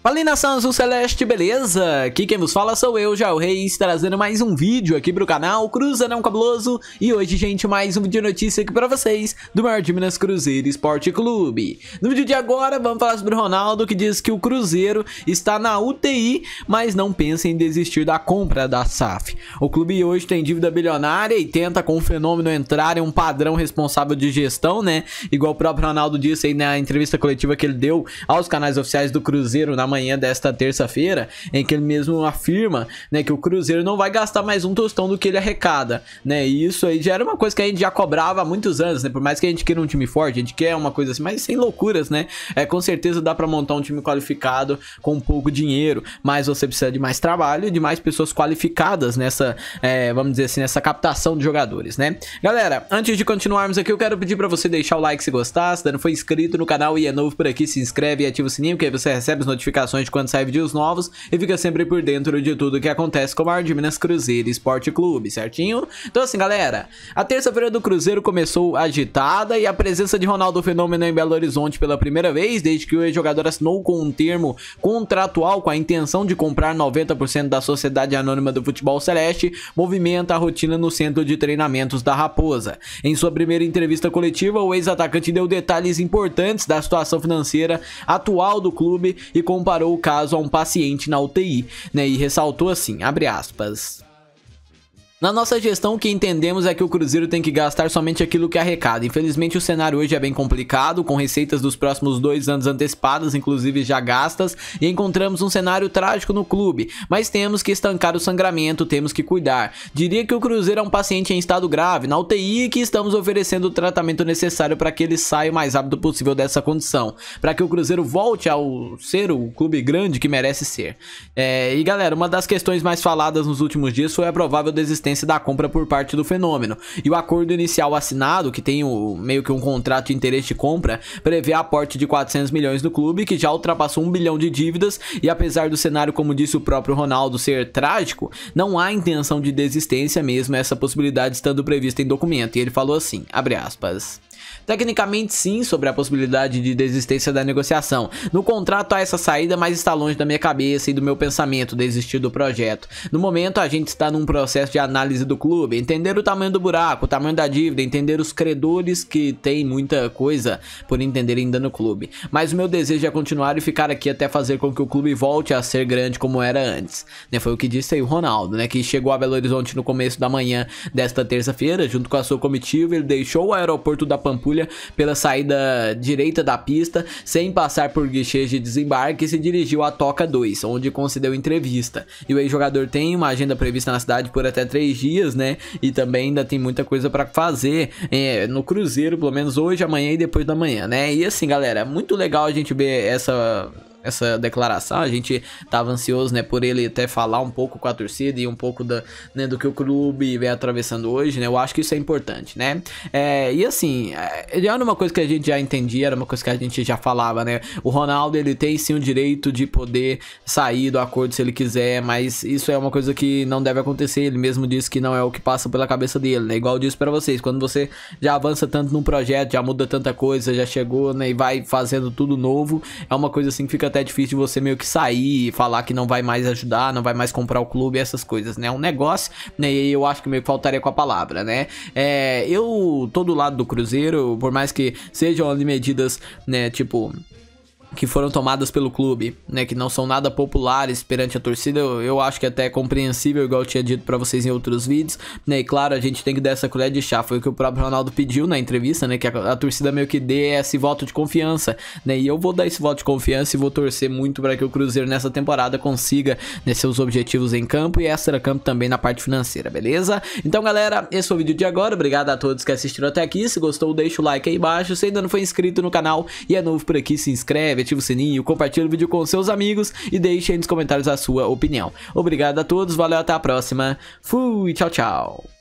Fala nação azul celeste, beleza? Aqui quem vos fala sou eu, Jal Reis, trazendo mais um vídeo aqui pro canal não Cabuloso E hoje, gente, mais um vídeo de notícia aqui pra vocês do maior de Minas Cruzeiro Esporte Clube No vídeo de agora, vamos falar sobre o Ronaldo que diz que o Cruzeiro está na UTI Mas não pensa em desistir da compra da SAF O clube hoje tem dívida bilionária e tenta com o fenômeno entrar em um padrão responsável de gestão, né? Igual o próprio Ronaldo disse aí na entrevista coletiva que ele deu aos canais oficiais do Cruzeiro na manhã desta terça-feira, em que ele mesmo afirma, né, que o Cruzeiro não vai gastar mais um tostão do que ele arrecada, né? E isso aí já era uma coisa que a gente já cobrava há muitos anos, né? Por mais que a gente queira um time forte, a gente quer uma coisa assim, mas sem loucuras, né? É, com certeza dá para montar um time qualificado com pouco dinheiro, mas você precisa de mais trabalho e de mais pessoas qualificadas nessa, é, vamos dizer assim, nessa captação de jogadores, né? Galera, antes de continuarmos aqui, eu quero pedir para você deixar o like se gostar, se não for inscrito no canal e é novo por aqui, se inscreve e ativa o sininho que aí você recebe as notificações notificações de quando sai vídeos novos e fica sempre por dentro de tudo que acontece com o Mar de Minas Cruzeiro Esporte Clube, certinho? Então assim, galera, a terça-feira do Cruzeiro começou agitada e a presença de Ronaldo Fenômeno em Belo Horizonte pela primeira vez, desde que o jogador assinou com um termo contratual com a intenção de comprar 90% da Sociedade Anônima do Futebol Celeste, movimenta a rotina no centro de treinamentos da Raposa. Em sua primeira entrevista coletiva, o ex-atacante deu detalhes importantes da situação financeira atual do clube e compartilhou comparou o caso a um paciente na UTI, né, e ressaltou assim, abre aspas, na nossa gestão, o que entendemos é que o Cruzeiro tem que gastar somente aquilo que arrecada. Infelizmente, o cenário hoje é bem complicado, com receitas dos próximos dois anos antecipadas, inclusive já gastas, e encontramos um cenário trágico no clube. Mas temos que estancar o sangramento, temos que cuidar. Diria que o Cruzeiro é um paciente em estado grave, na UTI, que estamos oferecendo o tratamento necessário para que ele saia o mais rápido possível dessa condição, para que o Cruzeiro volte ao ser o clube grande que merece ser. É, e galera, uma das questões mais faladas nos últimos dias foi a provável desistência existência da compra por parte do fenômeno. E o acordo inicial assinado, que tem o, meio que um contrato de interesse de compra, prevê aporte de 400 milhões do clube, que já ultrapassou um bilhão de dívidas, e apesar do cenário, como disse o próprio Ronaldo, ser trágico, não há intenção de desistência mesmo, essa possibilidade estando prevista em documento. E ele falou assim, abre aspas. Tecnicamente, sim, sobre a possibilidade de desistência da negociação. No contrato há essa saída, mas está longe da minha cabeça e do meu pensamento desistir do projeto. No momento, a gente está num processo de análise análise do clube, entender o tamanho do buraco, o tamanho da dívida, entender os credores que tem muita coisa por entender ainda no clube. Mas o meu desejo é continuar e ficar aqui até fazer com que o clube volte a ser grande como era antes. Né, foi o que disse aí o Ronaldo, né, que chegou a Belo Horizonte no começo da manhã desta terça-feira, junto com a sua comitiva, ele deixou o aeroporto da Pampulha pela saída direita da pista, sem passar por guichês de desembarque e se dirigiu à Toca 2, onde concedeu entrevista. E o ex-jogador tem uma agenda prevista na cidade por até três três dias, né? E também ainda tem muita coisa para fazer é, no Cruzeiro, pelo menos hoje, amanhã e depois da manhã, né? E assim, galera, muito legal a gente ver essa essa declaração. A gente estava ansioso, né, por ele até falar um pouco com a torcida e um pouco da, né, do que o clube vem atravessando hoje, né? Eu acho que isso é importante, né? É, e assim, é, era uma coisa que a gente já entendia, era uma coisa que a gente já falava, né? O Ronaldo, ele tem sim o direito de poder sair do acordo se ele quiser, mas isso é uma coisa que não deve acontecer. Ele mesmo disse que não é o que passa pela cabeça dele, né? Igual eu disse para vocês, quando você já avança tanto num projeto, já muda tanta coisa, já chegou, né, e vai fazendo tudo novo, é uma coisa assim que fica até até difícil de você meio que sair e falar que não vai mais ajudar, não vai mais comprar o clube, essas coisas, né? É um negócio, né? E eu acho que meio que faltaria com a palavra, né? É, eu tô do lado do Cruzeiro, por mais que sejam ali medidas, né, tipo, que foram tomadas pelo clube, né, que não são nada populares perante a torcida, eu, eu acho que até é compreensível, igual eu tinha dito para vocês em outros vídeos, né, e claro, a gente tem que dar essa colher de chá, foi o que o próprio Ronaldo pediu na entrevista, né, que a, a torcida meio que dê esse voto de confiança, né, e eu vou dar esse voto de confiança e vou torcer muito para que o Cruzeiro nessa temporada consiga né, seus objetivos em campo e extra-campo também na parte financeira, beleza? Então, galera, esse foi o vídeo de agora, obrigado a todos que assistiram até aqui, se gostou, deixa o like aí embaixo, se ainda não foi inscrito no canal e é novo por aqui, se inscreve, inscreve, ativa o sininho, compartilha o vídeo com seus amigos e deixe aí nos comentários a sua opinião. Obrigado a todos, valeu, até a próxima. Fui, tchau, tchau.